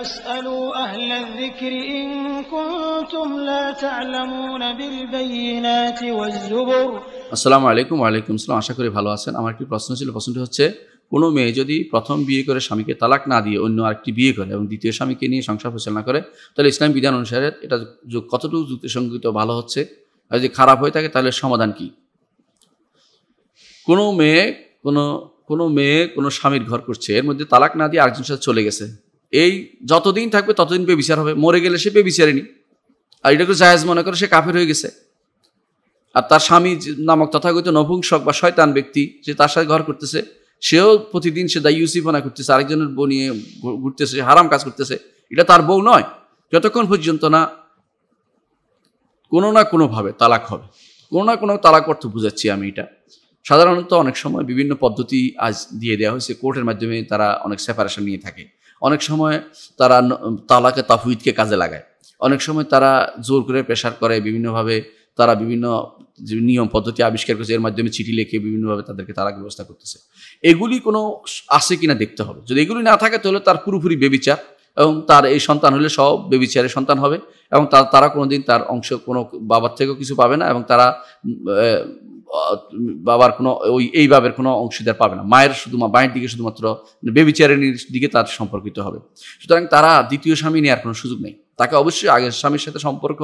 আসসালামু আলাইকুম ওয়ালাইকুম আসসালাম আশা করি ভালো আছেন আমার একটি প্রশ্ন ছিল প্রশ্নটি হচ্ছে কোনো মেয়ে যদি প্রথম বিয়ে করে স্বামীকে তালাক না দিয়ে অন্য আরেকটি বিয়ে করে এবং দ্বিতীয় স্বামীকে নিয়ে সংসার পরিচালনা করে তাহলে ইসলাম বিধান অনুসারে এটা কতটুকু যুক্তিসঙ্গিত ভালো হচ্ছে আর যদি খারাপ হয়ে থাকে তাহলে সমাধান কি কোনো মেয়ে কোনো কোনো মেয়ে কোনো স্বামীর ঘর করছে এর মধ্যে তালাক না দিয়ে আরেকজন সাথে চলে গেছে এই যতদিন থাকবে ততদিন বিচার হবে মরে গেলে সে বিচারে নি আর এটাকে জাহেজ মনে করে সে কাফের হয়ে গেছে আর তার স্বামী নামক তথাগত নভুংসক বা শয়তান ব্যক্তি যে তার সাথে ঘর করতেছে সেও প্রতিদিন সে দায় ইউসিফানা করতেছে আরেকজনের বউ নিয়ে ঘুরতেছে হারাম কাজ করতেছে এটা তার বউ নয় যতক্ষণ পর্যন্ত না কোনো না কোনোভাবে তালাক হবে কোনো না কোনো তালাক অর্থ বুঝাচ্ছি আমি এটা সাধারণত অনেক সময় বিভিন্ন পদ্ধতি আজ দিয়ে দেওয়া হয়েছে কোর্টের মাধ্যমে তারা অনেক সেপারেশন নিয়ে থাকে অনেক সময় তারা তালাকে তাফুইদকে কাজে লাগায় অনেক সময় তারা জোর করে প্রেশার করে বিভিন্নভাবে তারা বিভিন্ন নিয়ম পদ্ধতি আবিষ্কার করেছে এর মাধ্যমে চিঠি লিখে বিভিন্নভাবে তাদেরকে তালাক ব্যবস্থা করতেছে এগুলি কোনো আছে কিনা দেখতে হবে যদি এগুলি না থাকে তাহলে তার পুরোপুরি বেবিচার এবং তার এই সন্তান হলে সব বেবিচারের সন্তান হবে এবং তারা কোনোদিন তার অংশ কোনো বাবার থেকেও কিছু পাবে না এবং তারা বাবার কোনো ওই এই বাবের কোনো অংশীদার পাবে না মায়ের শুধু মায়ের দিকে শুধুমাত্র বেবি চেয়ারের দিকে তার সম্পর্কিত হবে সুতরাং তারা দ্বিতীয় স্বামী নেওয়ার কোনো সুযোগ নেই তাকে অবশ্যই আগের স্বামীর সাথে সম্পর্ক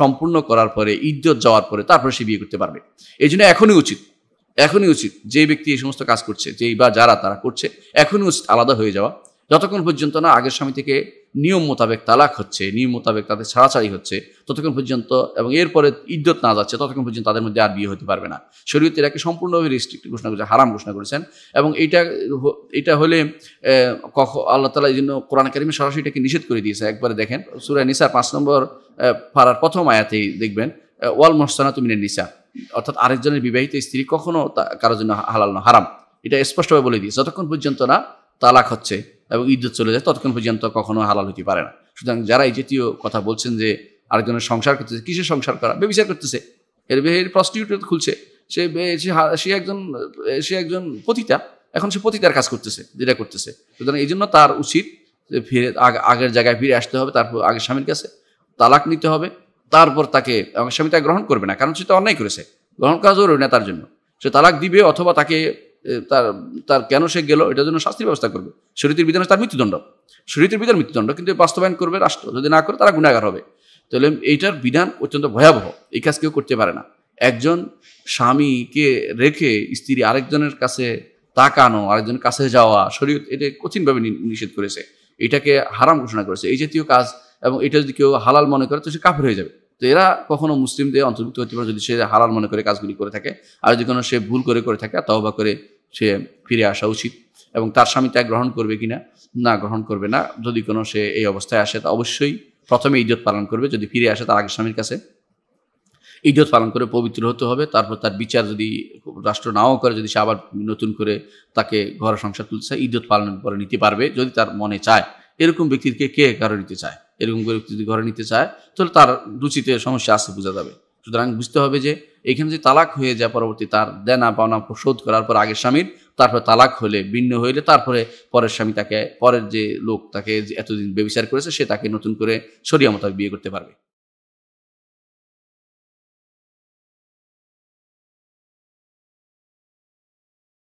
সম্পূর্ণ করার পরে ইজ্জত যাওয়ার পরে তারপরে সে বিয়ে করতে পারবে এই জন্য এখনই উচিত এখনই উচিত যে ব্যক্তি এই সমস্ত কাজ করছে যেই বা যারা তারা করছে এখনই উচিত আলাদা হয়ে যাওয়া যতক্ষণ পর্যন্ত না আগের স্বামী থেকে নিয়ম মোতাবেক তালাক হচ্ছে নিয়ম মোতাবেক তাদের ছাড়াছাড়ি হচ্ছে ততক্ষণ পর্যন্ত এবং এরপরে ইদ্যত না যাচ্ছে ততক্ষণ পর্যন্ত তাদের মধ্যে আর বিয়ে হতে পারবে না শরীয়ত এরাকে সম্পূর্ণভাবে রিস্ট্রিক্ট ঘোষণা করেছে হারাম ঘোষণা করেছেন এবং এইটা এটা হলে কখ আল্লাহ তালা এই জন্য কোরআন একাডেমি সরাসরি এটাকে নিষেধ করে দিয়েছে একবারে দেখেন সুরায় নিসার পাঁচ নম্বর পাড়ার প্রথম আয়াতেই দেখবেন ওয়াল মহসানা তুমিনের নিসা অর্থাৎ আরেকজনের বিবাহিত স্ত্রী কখনো কারোর জন্য হালাল না হারাম এটা স্পষ্টভাবে বলে দিয়েছে যতক্ষণ পর্যন্ত না তালাক হচ্ছে এবং ইজ্জত চলে যায় ততক্ষণ পর্যন্ত কখনো হালাল হতে পারে না সুতরাং যারা এই জাতীয় কথা বলছেন যে আরেকজনের সংসার করতেছে কিসের সংসার করা বেবিচার করতেছে এর এর প্রস্টিটিউট খুলছে সে সে একজন সে একজন পতিতা এখন সে পতিতার কাজ করতেছে যেটা করতেছে সুতরাং এই জন্য তার উচিত যে ফিরে আগের জায়গায় ফিরে আসতে হবে তারপর আগে স্বামীর কাছে তালাক নিতে হবে তারপর তাকে স্বামী তা গ্রহণ করবে না কারণ সে তো অন্যায় করেছে গ্রহণ করা জরুরি না তার জন্য সে তালাক দিবে অথবা তাকে তার তার কেন সে গেল এটার জন্য শাস্তির ব্যবস্থা করবে শরীরের বিধান তার মৃত্যুদণ্ড শরীরের বিধান মৃত্যুদণ্ড কিন্তু বাস্তবায়ন করবে রাষ্ট্র যদি না করে তারা গুণাগার হবে তাহলে এইটার বিধান অত্যন্ত ভয়াবহ এই কাজ কেউ করতে পারে না একজন স্বামীকে রেখে স্ত্রী আরেকজনের কাছে তাকানো আরেকজনের কাছে যাওয়া শরীর এটা কঠিনভাবে নিষেধ করেছে এটাকে হারাম ঘোষণা করেছে এই জাতীয় কাজ এবং এটা যদি কেউ হালাল মনে করে তো সে কাফের হয়ে যাবে তো এরা কখনো মুসলিমদের অন্তর্ভুক্ত হতে পারে যদি সে হালাল মনে করে কাজগুলি করে থাকে আর যদি কোনো সে ভুল করে করে থাকে তওবা করে সে ফিরে আসা উচিত এবং তার স্বামী ত্যাগ গ্রহণ করবে কিনা না গ্রহণ করবে না যদি কোনো সে এই অবস্থায় আসে তা অবশ্যই প্রথমে ইজ্জত পালন করবে যদি ফিরে আসে তার আগের স্বামীর কাছে ইজ্জত পালন করে পবিত্র হতে হবে তারপর তার বিচার যদি রাষ্ট্র নাও করে যদি সে আবার নতুন করে তাকে ঘর সংসার তুলছে ইজ্জত পালন করে নিতে পারবে যদি তার মনে চায় এরকম ব্যক্তিকে কে কারো নিতে চায় এরকম করে যদি ঘরে নিতে চায় তাহলে তার রুচিতে সমস্যা আছে বোঝা যাবে সুতরাং বুঝতে হবে যে এখানে যে তালাক হয়ে যায় পরবর্তী তার দেনা পাওনা শোধ করার পর আগের স্বামীর তারপরে তালাক হলে ভিন্ন হইলে তারপরে পরের স্বামী তাকে পরের যে লোক তাকে এতদিন বেবিচার করেছে সে তাকে নতুন করে সরিয়া মোতাবেক বিয়ে করতে পারবে